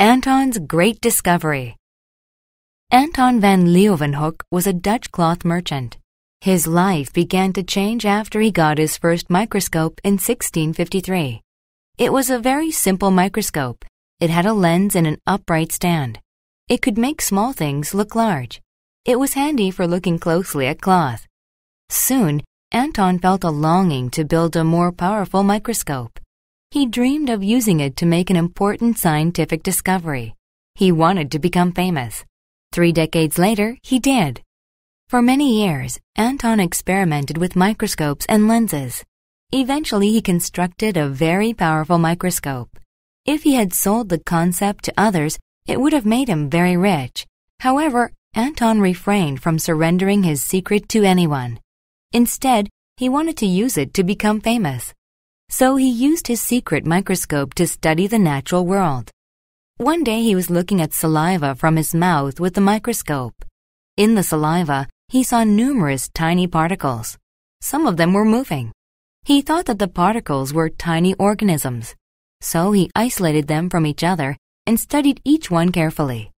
Anton's Great Discovery Anton van Leeuwenhoek was a Dutch cloth merchant. His life began to change after he got his first microscope in 1653. It was a very simple microscope. It had a lens and an upright stand. It could make small things look large. It was handy for looking closely at cloth. Soon, Anton felt a longing to build a more powerful microscope. He dreamed of using it to make an important scientific discovery. He wanted to become famous. Three decades later, he did. For many years, Anton experimented with microscopes and lenses. Eventually, he constructed a very powerful microscope. If he had sold the concept to others, it would have made him very rich. However, Anton refrained from surrendering his secret to anyone. Instead, he wanted to use it to become famous. So he used his secret microscope to study the natural world. One day he was looking at saliva from his mouth with the microscope. In the saliva, he saw numerous tiny particles. Some of them were moving. He thought that the particles were tiny organisms. So he isolated them from each other and studied each one carefully.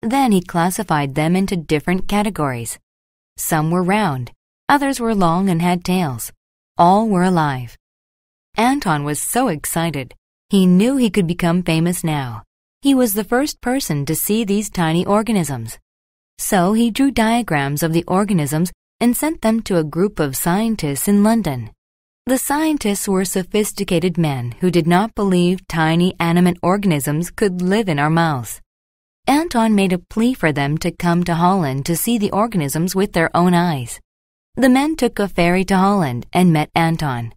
Then he classified them into different categories. Some were round, others were long and had tails. All were alive. Anton was so excited. He knew he could become famous now. He was the first person to see these tiny organisms. So he drew diagrams of the organisms and sent them to a group of scientists in London. The scientists were sophisticated men who did not believe tiny animate organisms could live in our mouths. Anton made a plea for them to come to Holland to see the organisms with their own eyes. The men took a ferry to Holland and met Anton.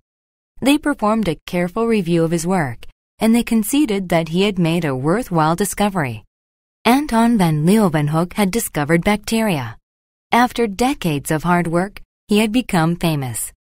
They performed a careful review of his work, and they conceded that he had made a worthwhile discovery. Anton van Leeuwenhoek had discovered bacteria. After decades of hard work, he had become famous.